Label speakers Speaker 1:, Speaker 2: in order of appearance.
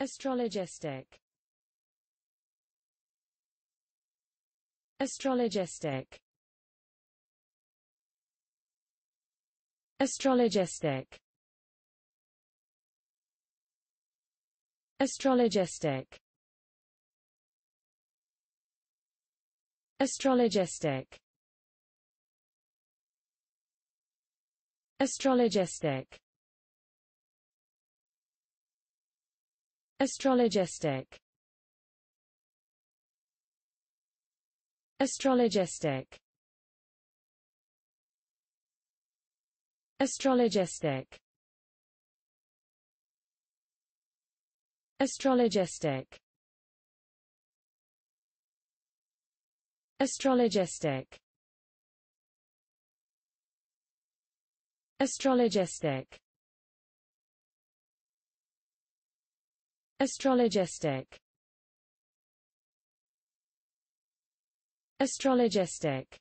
Speaker 1: Astrologistic Astrologistic Astrologistic Astrologistic Astrologistic Astrologistic Astrologistic Astrologistic Astrologistic Astrologistic Astrologistic Astrologistic Astrologistic Astrologistic